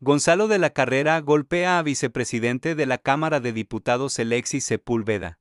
Gonzalo de la Carrera golpea a vicepresidente de la Cámara de Diputados Alexis Sepúlveda.